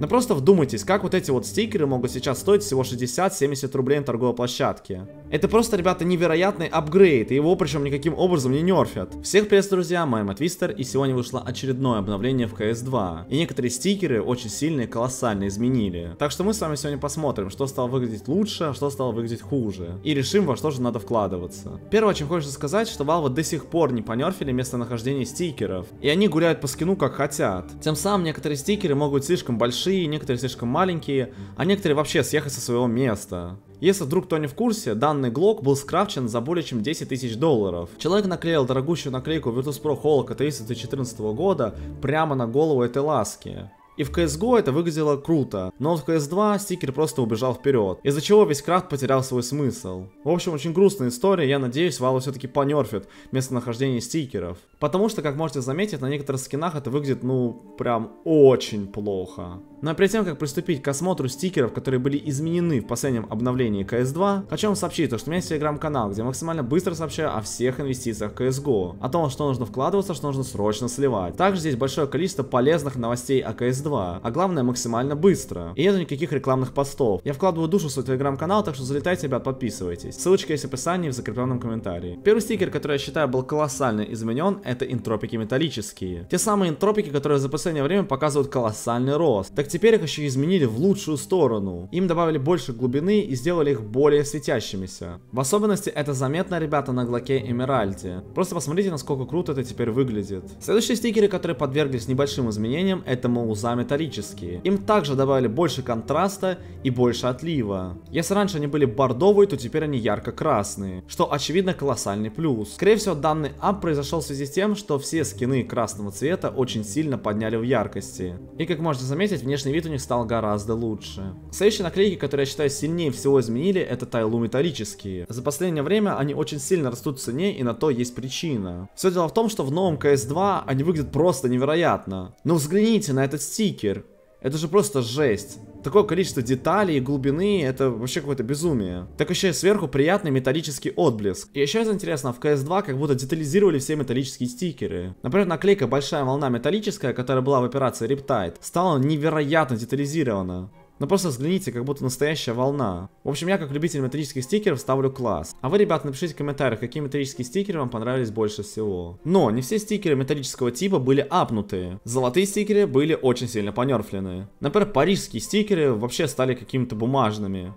Но ну, просто вдумайтесь, как вот эти вот стикеры могут сейчас стоить всего 60-70 рублей на торговой площадке. Это просто, ребята, невероятный апгрейд, и его причем никаким образом не нерфят. Всех приветствую, друзья, мой Матвистер, и сегодня вышло очередное обновление в CS2. И некоторые стикеры очень сильные, и колоссально изменили. Так что мы с вами сегодня посмотрим, что стало выглядеть лучше, а что стало выглядеть хуже. И решим, во что же надо вкладываться. Первое, чем хочется сказать, что Valve до сих пор не понерфили местонахождение стикеров. И они гуляют по скину как хотят. Тем самым некоторые стикеры могут слишком большие большие, некоторые слишком маленькие, а некоторые вообще съехать со своего места. Если вдруг кто не в курсе, данный глок был скрафчен за более чем 10 тысяч долларов. Человек наклеил дорогущую наклейку Virtus Pro Holoca 314 года прямо на голову этой ласки. И в CSGO это выглядело круто, но в CS2 стикер просто убежал вперед, из-за чего весь крафт потерял свой смысл. В общем, очень грустная история, я надеюсь, Valve все-таки понерфит местонахождение стикеров. Потому что, как можете заметить, на некоторых скинах это выглядит, ну, прям очень плохо. Но ну, а перед тем, как приступить к осмотру стикеров, которые были изменены в последнем обновлении CS2, хочу вам сообщить, что у меня есть телеграм-канал, где я максимально быстро сообщаю о всех инвестициях CSGO, о том, что нужно вкладываться, что нужно срочно сливать. Также здесь большое количество полезных новостей о CS2, а главное максимально быстро. И нету никаких рекламных постов. Я вкладываю душу в свой телеграм-канал, так что залетайте, ребят, подписывайтесь. Ссылочка есть в описании в закрепленном комментарии. Первый стикер, который я считаю был колоссально изменен, это интропики металлические. Те самые интропики, которые за последнее время показывают колоссальный рост. Так теперь их еще изменили в лучшую сторону. Им добавили больше глубины и сделали их более светящимися. В особенности это заметно, ребята, на глоке Эмеральде. Просто посмотрите, насколько круто это теперь выглядит. Следующие стикеры, которые подверглись небольшим изменениям, это мауза металлические. Им также добавили больше контраста и больше отлива. Если раньше они были бордовые, то теперь они ярко-красные, что очевидно колоссальный плюс. Скорее всего, данный ап произошел в связи с тем, что все скины красного цвета очень сильно подняли в яркости. И как можно заметить, внешне внешний вид у них стал гораздо лучше. Следующие наклейки, которые я считаю сильнее всего изменили, это тайлу металлические. За последнее время они очень сильно растут в цене и на то есть причина. Все дело в том, что в новом CS2 они выглядят просто невероятно. Но ну, взгляните на этот стикер. Это же просто жесть такое количество деталей и глубины, это вообще какое-то безумие. Так еще и сверху приятный металлический отблеск. И еще из интересного, а в CS2 как будто детализировали все металлические стикеры. Например, наклейка «Большая волна металлическая», которая была в операции Riptide, стала невероятно детализирована. Но просто взгляните, как будто настоящая волна. В общем, я как любитель метрических стикеров ставлю класс. А вы, ребят, напишите в комментариях, какие метрические стикеры вам понравились больше всего. Но не все стикеры металлического типа были апнутые. Золотые стикеры были очень сильно понерфлены. Например, парижские стикеры вообще стали какими-то бумажными.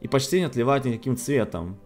И почти не отливают никаким цветом.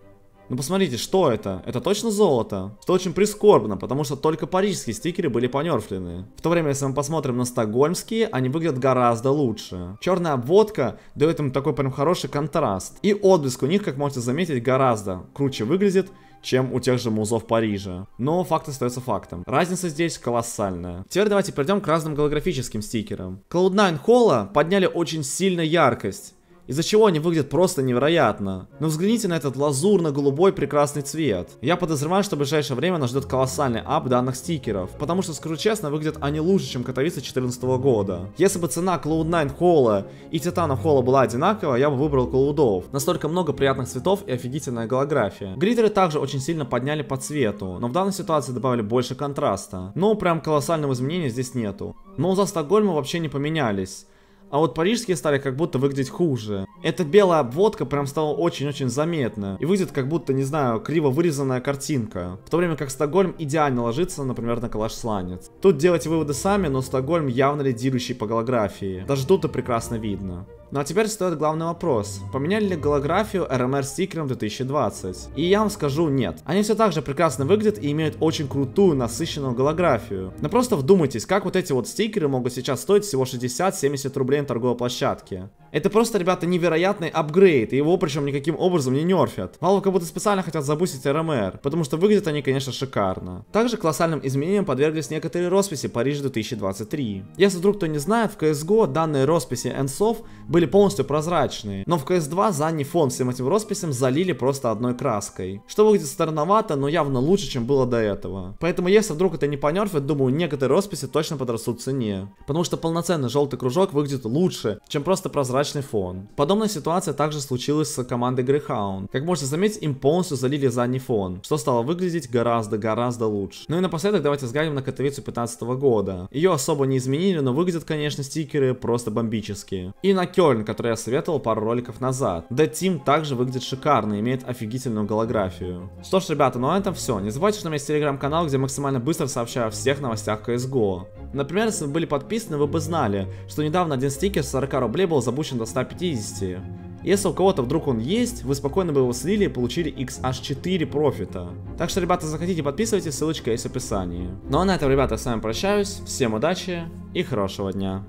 Ну посмотрите, что это? Это точно золото? Что очень прискорбно, потому что только парижские стикеры были понерфлены. В то время, если мы посмотрим на стокгольмские, они выглядят гораздо лучше. Черная обводка дает им такой прям хороший контраст. И отблеск у них, как можете заметить, гораздо круче выглядит, чем у тех же музов Парижа. Но факт остается фактом. Разница здесь колоссальная. Теперь давайте перейдем к разным голографическим стикерам. Cloud9 Холла подняли очень сильно яркость из-за чего они выглядят просто невероятно. Но взгляните на этот лазурно-голубой прекрасный цвет. Я подозреваю, что в ближайшее время нас ждет колоссальный ап данных стикеров, потому что, скажу честно, выглядят они лучше, чем Катавица 2014 года. Если бы цена Cloud9 Холла и Титана Холла была одинакова, я бы выбрал Cloudов. Настолько много приятных цветов и офигительная голография. Гридеры также очень сильно подняли по цвету, но в данной ситуации добавили больше контраста. Но прям колоссального изменения здесь нету. Но за Стокгольма вообще не поменялись а вот парижские стали как будто выглядеть хуже. Эта белая обводка прям стала очень-очень заметна, и выглядит как будто, не знаю, криво вырезанная картинка, в то время как Стокгольм идеально ложится, например, на калаш-сланец. Тут делайте выводы сами, но Стокгольм явно лидирующий по голографии, даже тут это прекрасно видно. Ну а теперь стоит главный вопрос. Поменяли ли голографию RMR стикером 2020? И я вам скажу нет. Они все так же прекрасно выглядят и имеют очень крутую насыщенную голографию. Но просто вдумайтесь, как вот эти вот стикеры могут сейчас стоить всего 60-70 рублей на торговой площадке. Это просто, ребята, невероятный апгрейд, и его причем никаким образом не нерфят. Valve как будто специально хотят забустить РМР, потому что выглядят они, конечно, шикарно. Также колоссальным изменениям подверглись некоторые росписи Париж 2023. Если вдруг кто не знает, в CSGO данные росписи энсов были были полностью прозрачные. Но в CS2 задний фон всем этим росписям залили просто одной краской. Что выглядит странновато, но явно лучше, чем было до этого. Поэтому если вдруг это не понерфит, думаю, некоторые росписи точно подрастут в цене. Потому что полноценный желтый кружок выглядит лучше, чем просто прозрачный фон. Подобная ситуация также случилась с командой Greyhound. Как можно заметить, им полностью залили задний фон, что стало выглядеть гораздо-гораздо лучше. Ну и напоследок давайте взглянем на Катовицу 15 года. Ее особо не изменили, но выглядят, конечно, стикеры просто бомбические. И на Кёль Хойлен, который я советовал пару роликов назад. Да Тим также выглядит шикарно и имеет офигительную голографию. Что ж, ребята, ну на этом все. Не забывайте, что у меня есть телеграм-канал, где максимально быстро сообщаю о всех новостях CSGO. Например, если вы были подписаны, вы бы знали, что недавно один стикер с 40 рублей был запущен до 150. Если у кого-то вдруг он есть, вы спокойно бы его слили и получили XH4 профита. Так что, ребята, захотите подписывайтесь, ссылочка есть в описании. Ну а на этом, ребята, я с вами прощаюсь, всем удачи и хорошего дня.